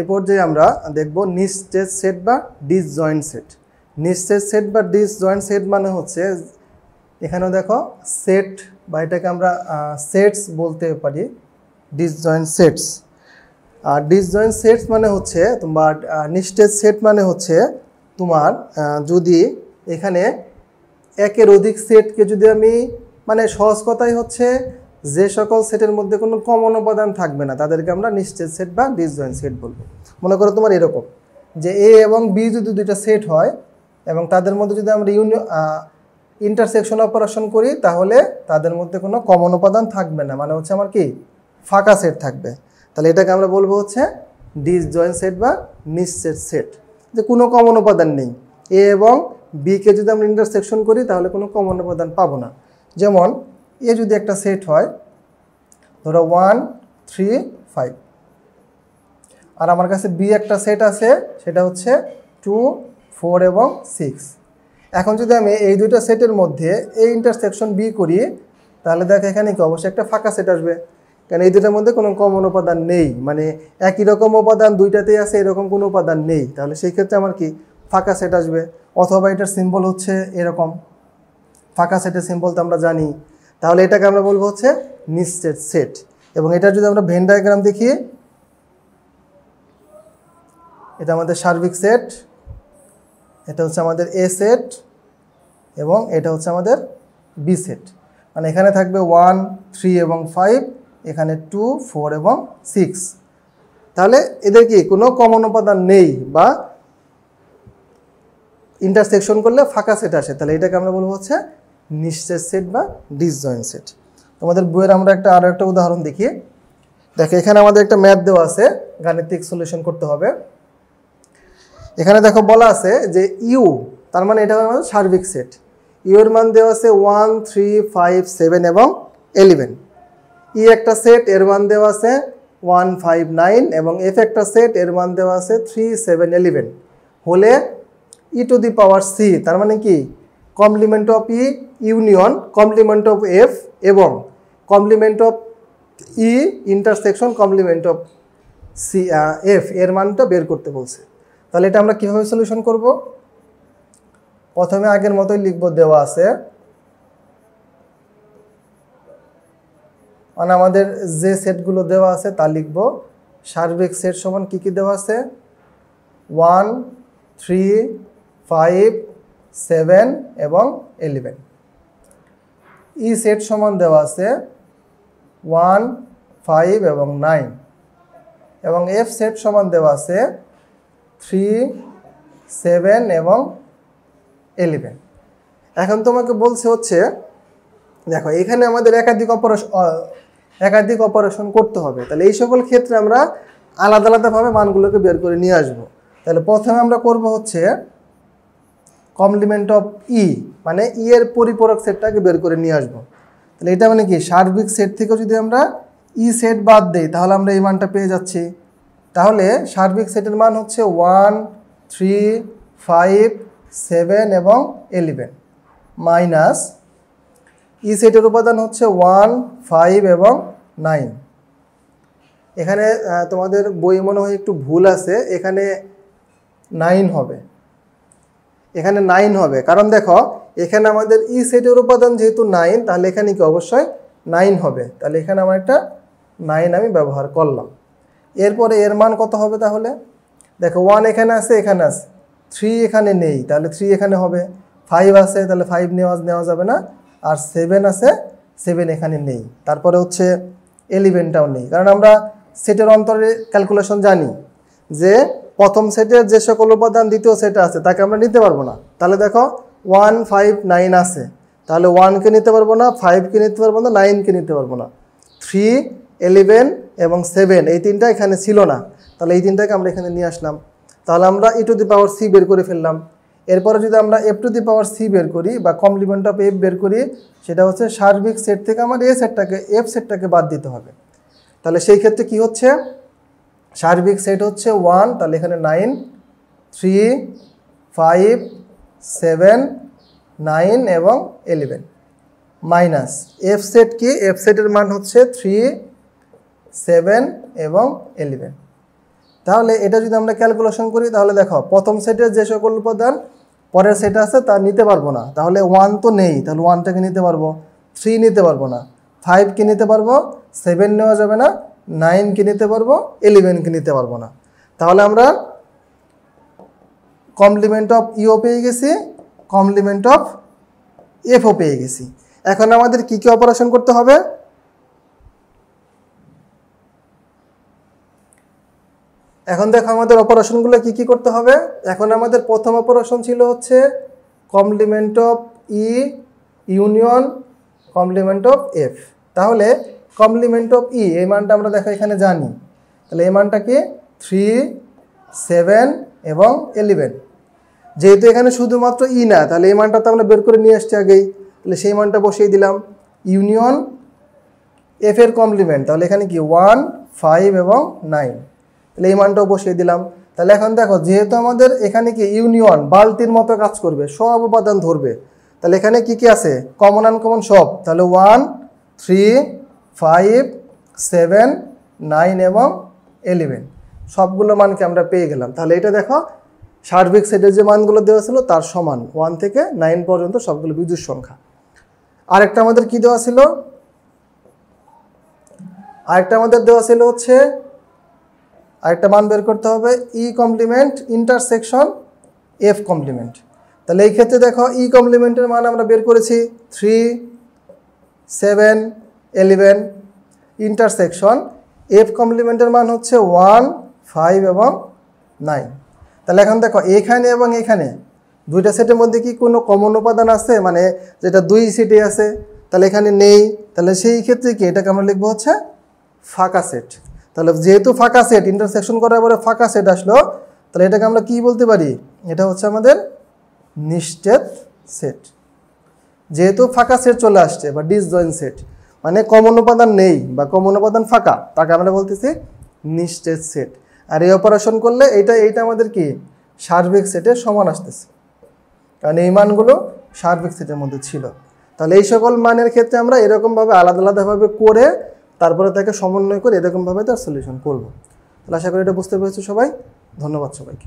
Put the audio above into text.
এ পর্যায়ে আমরা দেখব নিস্টেজ সেট বা ডিসজয়েন্ট সেট নিস্টেজ সেট বা ডিসজয়েন্ট সেট মানে হচ্ছে এখানেও দেখো সেট বা এটাকে আমরা সেটস বলতে পারি ডিসজয়েন্ট সেটস আর ডিসজয়েন্ট সেটস মানে হচ্ছে তোমার নিস্টেজ সেট মানে হচ্ছে তোমার যদি এখানে একের অধিক সেটকে যদি আমি মানে সহজ কথাই হচ্ছে যে সকল সেটের মধ্যে কোনো কমন উপাদান থাকবে না তাদেরকে আমরা নিশ্চিত সেট বা ডিসজয়েন্ট সেট বলবো মনে করো তোমার এরকম যে এ এবং বি যদি দুইটা সেট হয় এবং তাদের মধ্যে যদি আমরা ইউনিয়ন ইন্টারসেকশন অপারেশন করি তাহলে তাদের মধ্যে কোনো কমন উপাদান থাকবে না মানে হচ্ছে আমার কি ফাঁকা সেট থাকবে তাহলে এটাকে আমরা বলবো হচ্ছে ডিসজয়েন্ট সেট বা নিশ্চেদ সেট যে কোনো কমন উপাদান নেই এ এবং বিকে যদি আমরা ইন্টারসেকশন করি তাহলে কোনো কমন উপাদান পাবো না যেমন এ যদি একটা সেট হয় ধরো ওয়ান থ্রি ফাইভ আর আমার কাছে বি একটা সেট আছে সেটা হচ্ছে টু ফোর এবং সিক্স এখন যদি আমি এই দুইটা সেটের মধ্যে এই ইন্টারসেকশন বি করি তাহলে দেখ এখানে কি অবশ্যই একটা ফাঁকা সেট আসবে কারণ এই দুটার মধ্যে কোনো কমন উপাদান নেই মানে একই রকম উপাদান দুইটাতেই আছে এরকম কোনো উপাদান নেই তাহলে সেই ক্ষেত্রে আমার কি ফাঁকা সেট আসবে অথবা এটার সিম্বল হচ্ছে এরকম ফাঁকা সেটের সিম্বল তো আমরা জানি তাহলে এটাকে আমরা বলবো হচ্ছে নিশ্চের সেট এবং এটা যদি আমরা ভেন ডায়াগ্রাম দেখি এটা আমাদের সার্বিক সেট এটা হচ্ছে আমাদের এ সেট এবং এটা হচ্ছে আমাদের বি সেট মানে এখানে থাকবে ওয়ান থ্রি এবং ফাইভ এখানে টু ফোর এবং সিক্স তাহলে এদের কি কোনো কমন উপাদান নেই বা ইন্টারসেকশন করলে ফাঁকা সেট আসে তাহলে এটাকে আমরা বলবো হচ্ছে নিশ্চের সেট বা ডিসজয়েন্ট সেট তোমাদের বইয়ের আমরা একটা আরও একটা উদাহরণ দেখি দেখো এখানে আমাদের একটা ম্যাথ দেওয়া আছে গাণিতিক সলিউশন করতে হবে এখানে দেখো বলা আছে যে ইউ তার মানে এটা আমাদের সার্বিক সেট ইউর মান দেওয়া আছে ওয়ান থ্রি ফাইভ সেভেন এবং এলিভেন ই একটা সেট এর মান দেওয়া আছে ওয়ান ফাইভ নাইন এবং এফ e একটা সেট এর মান দেওয়া আছে থ্রি সেভেন এলিভেন হলে ই টু দি পাওয়ার সি তার মানে কি complement of E union complement of F এবং complement of E intersection complement of C F এর মানটা বের করতে বলছে তাহলে এটা আমরা কীভাবে সলিউশন করব প্রথমে আগের মতোই লিখব দেওয়া আছে মানে আমাদের যে সেটগুলো দেওয়া আছে তা লিখব সার্বিক সেট সমান কী কী দেওয়া আছে ওয়ান থ্রি ফাইভ সেভেন এবং এলিভেন ই সেট সমান দেওয়া আছে ওয়ান ফাইভ এবং নাইন এবং এফ সেট সমান দেওয়া আছে থ্রি সেভেন এবং এলিভেন এখন তোমাকে বলছে হচ্ছে দেখো এখানে আমাদের একাধিক অপারেশন একাধিক অপারেশন করতে হবে তাহলে এই সকল ক্ষেত্রে আমরা আলাদা আলাদাভাবে মানগুলোকে বের করে নিয়ে আসব তাহলে প্রথমে আমরা করব হচ্ছে কমপ্লিমেন্ট অফ ই মানে ই e এর পরিপূরক সেটটাকে বের করে নিয়ে আসবো তাহলে এটা মানে কি সার্বিক সেট থেকেও যদি আমরা ই e সেট বাদ দেই তাহলে আমরা এই মানটা পেয়ে যাচ্ছি তাহলে সার্বিক সেটের মান হচ্ছে ওয়ান থ্রি ফাইভ সেভেন এবং এলিভেন মাইনাস ই সেটের উপাদান হচ্ছে ওয়ান ফাইভ এবং নাইন এখানে তোমাদের বই মনে হয় একটু ভুল আছে এখানে নাইন হবে এখানে নাইন হবে কারণ দেখো এখানে আমাদের ই e সেটের উপাদান যেহেতু নাইন তাহলে এখানে কি অবশ্যই নাইন হবে তাহলে এখানে আমার একটা নাইন আমি ব্যবহার করলাম এরপরে এর মান কত হবে তাহলে দেখো ওয়ান এখানে আছে এখানে আছে থ্রি এখানে নেই তাহলে থ্রি এখানে হবে ফাইভ আছে তাহলে ফাইভ নেওয়া নেওয়া যাবে না আর সেভেন আছে সেভেন এখানে নেই তারপরে হচ্ছে এলিভেনটাও নেই কারণ আমরা সেটের অন্তরে ক্যালকুলেশন জানি যে প্রথম সেটের যে সকল উপাদান দ্বিতীয় সেটে আছে তাকে আমরা নিতে পারবো না তাহলে দেখো ওয়ান ফাইভ নাইন আছে তাহলে ওয়ানকে নিতে পারবো না ফাইভকে নিতে পারবো না নাইনকে নিতে পারবো না থ্রি এলেভেন এবং সেভেন এই তিনটা এখানে ছিল না তাহলে এই তিনটাকে আমরা এখানে নিয়ে আসলাম তাহলে আমরা ই টু দি পাওয়ার সি বের করে ফেললাম এরপরে যদি আমরা F to the power C বের করি বা কমপ্লিমেন্ট অফ এফ বের করি সেটা হচ্ছে সার্বিক সেট থেকে আমাদের এ সেটটাকে এফ সেটটাকে বাদ দিতে হবে তাহলে সেই ক্ষেত্রে কি হচ্ছে সার্বিক সেট হচ্ছে ওয়ান তাহলে এখানে nine three five seven nine এবং এলেভেন মাইনাস এফ সেট কি এফ সেটের মান হচ্ছে থ্রি সেভেন এবং এলেভেন তাহলে এটা যদি আমরা ক্যালকুলেশন করি তাহলে দেখো প্রথম সেটের যে সকল উপাদান পরের সেট আছে তা নিতে পারবো না তাহলে ওয়ান তো নেই তাহলে ওয়ানটাকে নিতে পারবো থ্রি নিতে পারবো না ফাইভকে নিতে পারবো সেভেন নেওয়া যাবে না নাইনকে নিতে পারবো ইলেভেনকে নিতে পারবো না তাহলে আমরা কমপ্লিমেন্ট অফ ইও পেয়ে গেছি কমপ্লিমেন্ট অফ এফও পেয়ে গেছি এখন আমাদের কি কি অপারেশন করতে হবে এখন দেখো আমাদের অপারেশনগুলো কি কি করতে হবে এখন আমাদের প্রথম অপারেশন ছিল হচ্ছে complement of E union complement of F তাহলে কমপ্লিমেন্ট অফ ই এই মানটা আমরা দেখো এখানে জানি তাহলে এই মানটা কি থ্রি সেভেন এবং এলিভেন যেহেতু এখানে শুধুমাত্র ই e না তাহলে এই মানটা তো আমরা বের করে নিয়ে আসছি আগেই তাহলে সেই মানটা বসিয়ে দিলাম ইউনিয়ন এফ এর কমপ্লিমেন্ট তাহলে এখানে কি ওয়ান ফাইভ এবং নাইন তাহলে এই মানটাও বসিয়ে দিলাম তাহলে এখন দেখো যেহেতু আমাদের এখানে কি ইউনিয়ন বালতির মতো কাজ করবে সব উপাদান ধরবে তাহলে এখানে কি কি আছে কমন আনকমন সব তাহলে one three five seven nine এবং এলেভেন সবগুলো মানকে আমরা পেয়ে গেলাম তাহলে এটা দেখো সার্বিক সেটের যে মানগুলো দেওয়া ছিল তার সমান ওয়ান থেকে নাইন পর্যন্ত সবগুলো বিদ্যুৎ সংখ্যা আরেকটা আমাদের কি দেওয়া ছিল আরেকটা আমাদের দেওয়া ছিল হচ্ছে আরেকটা মান বের করতে হবে E complement intersection F complement তাহলে এই ক্ষেত্রে দেখো ই e কমপ্লিমেন্টের মান আমরা বের করেছি three seven eleven intersection F কমপ্লিমেন্টের মান হচ্ছে ওয়ান ফাইভ এবং নাইন তাহলে এখন দেখো এখানে এবং এখানে দুইটা সেটের মধ্যে কি কোনো কমন উপাদান আছে মানে যেটা দুই সেটে আছে তাহলে এখানে নেই তাহলে সেই ক্ষেত্রে কি এটাকে আমরা লিখবো হচ্ছে ফাঁকা সেট তাহলে যেহেতু ফাঁকা সেট ইন্টারসেকশন করার পরে ফাঁকা সেট আসলো তাহলে এটাকে আমরা কি বলতে পারি এটা হচ্ছে আমাদের নিশ্চেত সেট যেহেতু ফাঁকা সেট চলে আসছে বা ডিসজয়েন্ট সেট মানে কমন উপাদান নেই বা কমন উপাদান ফাঁকা তাকে আমরা বলতেছি নিশ্চেষ সেট আর এই অপারেশন করলে এইটা এইটা আমাদের কি সার্বিক সেটের সমান আসতেছে কারণ এই মানগুলো সার্বিক সেটের মধ্যে ছিল তাহলে এই সকল মানের ক্ষেত্রে আমরা এরকমভাবে আলাদা আলাদাভাবে করে তারপরে তাকে সমন্বয় করে এরকমভাবে তার সলিউশন করব তাহলে আশা করি এটা বুঝতে পেরেছি সবাই ধন্যবাদ সবাইকে